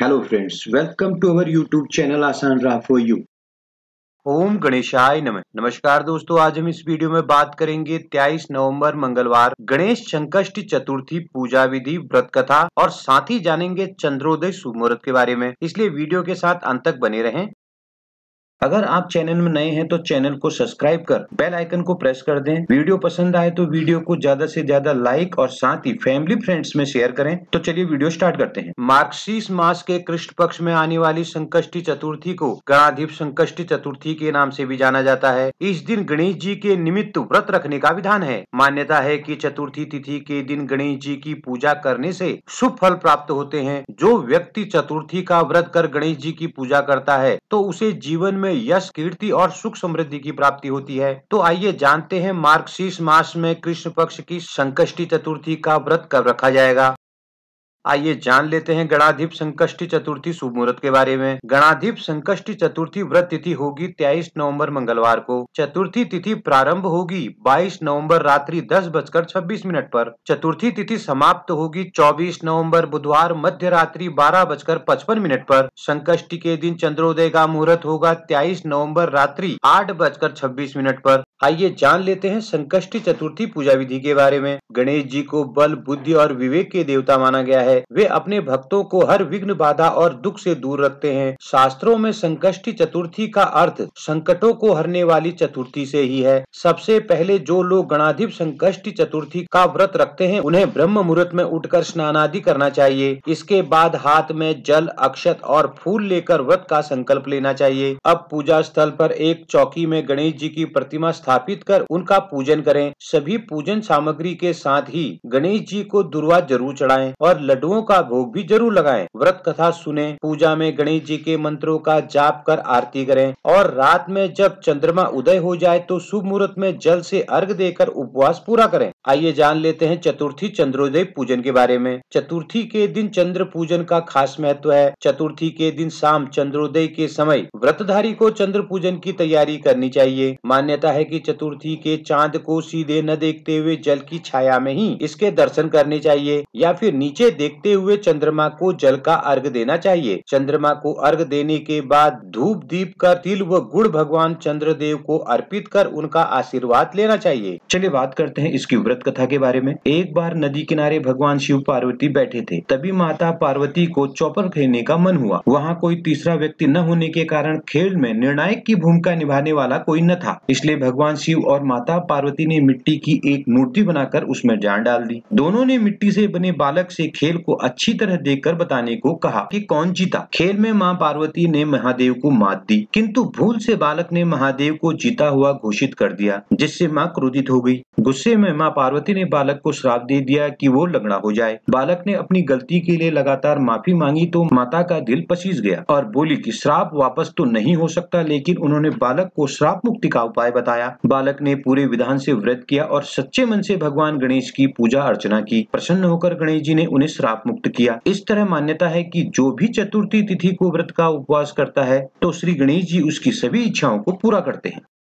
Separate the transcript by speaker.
Speaker 1: Hello friends welcome to our YouTube channel आसान राह for you ओम गणेशाय नमः नमस्कार दोस्तों आज हम इस वीडियो में बात करेंगे 23 नवंबर मंगलवार गणेश संकष्ट चतुर्थी पूजा विधि व्रत कथा और साथ ही जानेंगे चंद्रोदय शुभ के बारे में इसलिए वीडियो के साथ अंत तक बने रहें अगर आप चैनल में नए हैं तो चैनल को सब्सक्राइब कर बेल आइकन को प्रेस कर दें वीडियो पसंद आए तो वीडियो को ज्यादा से ज्यादा लाइक और साथ ही फैमिली फ्रेंड्स में शेयर करें तो चलिए वीडियो स्टार्ट करते हैं मार्क्सिस मास के कृष्ण पक्ष में आने वाली संकष्टी चतुर्थी को गणाधीप संकष्टी चतुर्थी के नाम से भी जाना जाता है इस दिन गणेश जी के निमित्त व्रत रखने का विधान है मान्यता है की चतुर्थी तिथि के दिन गणेश जी की पूजा करने ऐसी शुभ फल प्राप्त होते हैं जो व्यक्ति चतुर्थी का व्रत कर गणेश जी की पूजा करता है तो उसे जीवन में में यश कीर्ति और सुख समृद्धि की प्राप्ति होती है तो आइए जानते हैं मार्गशीर्ष मास में कृष्ण पक्ष की संकष्टी चतुर्थी का व्रत कब रखा जाएगा आइए जान लेते हैं गणाधिप संकष्टी चतुर्थी शुभ मुहूर्त के बारे में गणाधिप संकष्टी चतुर्थी व्रत तिथि होगी तेईस नवंबर मंगलवार को चतुर्थी तिथि प्रारंभ होगी 22 नवंबर रात्रि दस बजकर छब्बीस मिनट पर चतुर्थी तिथि समाप्त होगी 24 नवंबर बुधवार मध्य रात्रि बारह बजकर पचपन मिनट पर संकष्टी के दिन चंद्रोदय का मुहूर्त होगा तेईस नवम्बर रात्रि आठ बजकर छब्बीस मिनट पर आइए जान लेते हैं संकष्टी चतुर्थी पूजा विधि के बारे में गणेश जी को बल बुद्धि और विवेक के देवता माना गया है है वे अपने भक्तों को हर विघ्न बाधा और दुख से दूर रखते हैं शास्त्रों में संकष्टी चतुर्थी का अर्थ संकटों को हरने वाली चतुर्थी से ही है सबसे पहले जो लोग गणाधिप संकष्टी चतुर्थी का व्रत रखते हैं उन्हें ब्रह्म मुहूर्त में उठकर स्नानादि करना चाहिए इसके बाद हाथ में जल अक्षत और फूल लेकर व्रत का संकल्प लेना चाहिए अब पूजा स्थल पर एक चौकी में गणेश जी की प्रतिमा स्थापित कर उनका पूजन करें सभी पूजन सामग्री के साथ ही गणेश जी को दुर्वा जरूर चढ़ाएं और लड्डू लड्डुओं का भोग भी जरूर लगाएं। व्रत कथा सुने पूजा में गणेश जी के मंत्रों का जाप कर आरती करें और रात में जब चंद्रमा उदय हो जाए तो शुभ मुहूर्त में जल से अर्घ देकर उपवास पूरा करें आइए जान लेते हैं चतुर्थी चंद्रोदय पूजन के बारे में चतुर्थी के दिन चंद्र पूजन का खास महत्व है चतुर्थी के दिन शाम चंद्रोदय के समय व्रतधारी को चंद्र पूजन की तैयारी करनी चाहिए मान्यता है कि चतुर्थी के चांद को सीधे न देखते हुए जल की छाया में ही इसके दर्शन करने चाहिए या फिर नीचे देखते हुए चंद्रमा को जल का अर्घ देना चाहिए चंद्रमा को अर्घ देने के बाद धूप दीप कर तिल व गुड़ भगवान चंद्रदेव को अर्पित कर उनका आशीर्वाद लेना चाहिए चलिए बात करते हैं इसकी व्रत व्रत कथा के बारे में एक बार नदी किनारे भगवान शिव पार्वती बैठे थे तभी माता पार्वती को चौपर खेलने का मन हुआ वहाँ कोई तीसरा व्यक्ति न होने के कारण खेल में निर्णायक की भूमिका निभाने वाला कोई न था इसलिए भगवान शिव और माता पार्वती ने मिट्टी की एक मूर्ति बनाकर उसमें जान डाल दी दोनों ने मिट्टी से बने बालक से खेल को अच्छी तरह देख बताने को कहा कि कौन जीता खेल में माँ पार्वती ने महादेव को मात दी किंतु भूल से बालक ने महादेव को जीता हुआ घोषित कर दिया जिससे माँ क्रोधित हो गई गुस्से में माँ पार्वती ने बालक को श्राप दे दिया कि वो लंगड़ा हो जाए बालक ने अपनी गलती के लिए लगातार माफी मांगी तो माता का दिल पसीज गया और बोली कि श्राप वापस तो नहीं हो सकता लेकिन उन्होंने बालक को श्राप मुक्ति का उपाय बताया बालक ने पूरे विधान से व्रत किया और सच्चे मन से भगवान गणेश की पूजा अर्चना की प्रसन्न होकर गणेश जी ने उन्हें श्राप मुक्त किया इस तरह मान्यता है की जो भी चतुर्थी तिथि को व्रत का उपवास करता है तो श्री गणेश जी उसकी सभी इच्छाओं को पूरा करते हैं